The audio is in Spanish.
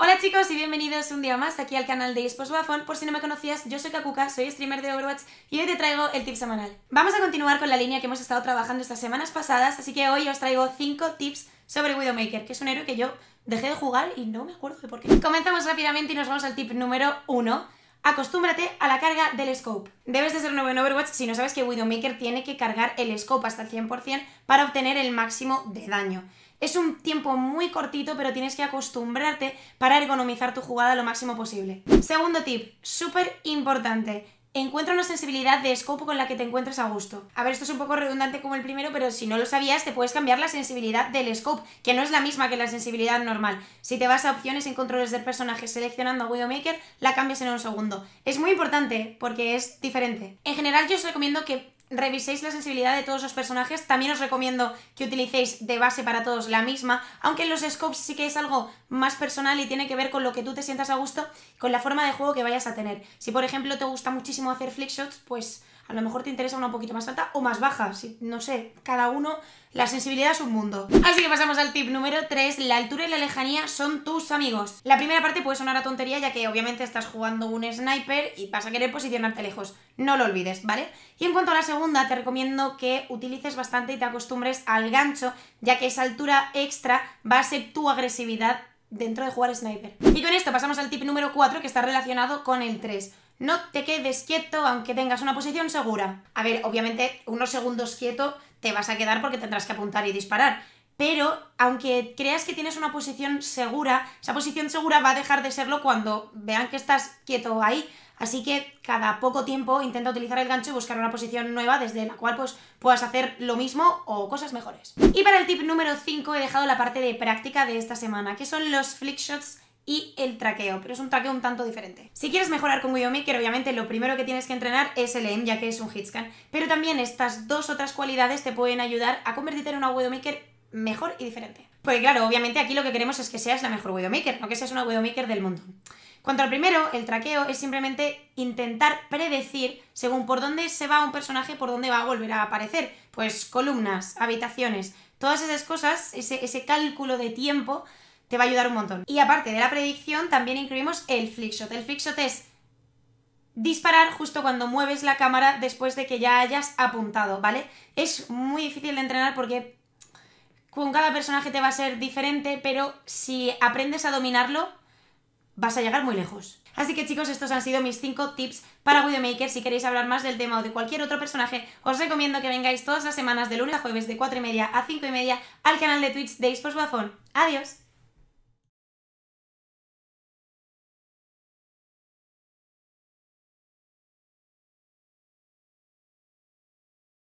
Hola chicos y bienvenidos un día más aquí al canal de Esports Buffon. Por si no me conocías, yo soy Kakuka, soy streamer de Overwatch y hoy te traigo el tip semanal. Vamos a continuar con la línea que hemos estado trabajando estas semanas pasadas, así que hoy os traigo 5 tips sobre Widowmaker, que es un héroe que yo dejé de jugar y no me acuerdo de por qué. Comenzamos rápidamente y nos vamos al tip número 1 acostúmbrate a la carga del scope. Debes de ser nuevo en Overwatch si no sabes que Widowmaker tiene que cargar el scope hasta el 100% para obtener el máximo de daño. Es un tiempo muy cortito, pero tienes que acostumbrarte para ergonomizar tu jugada lo máximo posible. Segundo tip, súper importante encuentra una sensibilidad de scope con la que te encuentres a gusto. A ver, esto es un poco redundante como el primero, pero si no lo sabías, te puedes cambiar la sensibilidad del scope, que no es la misma que la sensibilidad normal. Si te vas a opciones y controles del personaje seleccionando a Widowmaker, la cambias en un segundo. Es muy importante porque es diferente. En general, yo os recomiendo que reviséis la sensibilidad de todos los personajes. También os recomiendo que utilicéis de base para todos la misma, aunque en los scopes sí que es algo más personal y tiene que ver con lo que tú te sientas a gusto, con la forma de juego que vayas a tener. Si por ejemplo te gusta muchísimo hacer shots pues a lo mejor te interesa una un poquito más alta o más baja, si, no sé, cada uno, la sensibilidad es un mundo. Así que pasamos al tip número 3, la altura y la lejanía son tus amigos. La primera parte puede sonar a tontería ya que obviamente estás jugando un sniper y vas a querer posicionarte lejos, no lo olvides, ¿vale? Y en cuanto a la segunda, te recomiendo que utilices bastante y te acostumbres al gancho, ya que esa altura extra va a ser tu agresividad dentro de jugar sniper. Y con esto pasamos al tip número 4 que está relacionado con el 3. No te quedes quieto aunque tengas una posición segura. A ver, obviamente unos segundos quieto te vas a quedar porque tendrás que apuntar y disparar. Pero aunque creas que tienes una posición segura, esa posición segura va a dejar de serlo cuando vean que estás quieto ahí. Así que cada poco tiempo intenta utilizar el gancho y buscar una posición nueva desde la cual pues, puedas hacer lo mismo o cosas mejores. Y para el tip número 5 he dejado la parte de práctica de esta semana, que son los flick shots y el traqueo, pero es un traqueo un tanto diferente. Si quieres mejorar con Widowmaker, obviamente lo primero que tienes que entrenar es el aim, ya que es un hitscan, pero también estas dos otras cualidades te pueden ayudar a convertirte en una Widowmaker mejor y diferente. Porque claro, obviamente aquí lo que queremos es que seas la mejor Widowmaker, no que seas una Widowmaker del mundo. Cuanto al primero, el traqueo es simplemente intentar predecir según por dónde se va un personaje, por dónde va a volver a aparecer. Pues columnas, habitaciones, todas esas cosas, ese cálculo de tiempo te va a ayudar un montón. Y aparte de la predicción, también incluimos el flickshot. El flickshot es disparar justo cuando mueves la cámara después de que ya hayas apuntado, ¿vale? Es muy difícil de entrenar porque con cada personaje te va a ser diferente, pero si aprendes a dominarlo, vas a llegar muy lejos. Así que chicos, estos han sido mis 5 tips para Widowmaker. Si queréis hablar más del tema o de cualquier otro personaje, os recomiendo que vengáis todas las semanas de lunes a jueves de 4 y media a 5 y media al canal de Twitch de Xbox Bafón. ¡Adiós!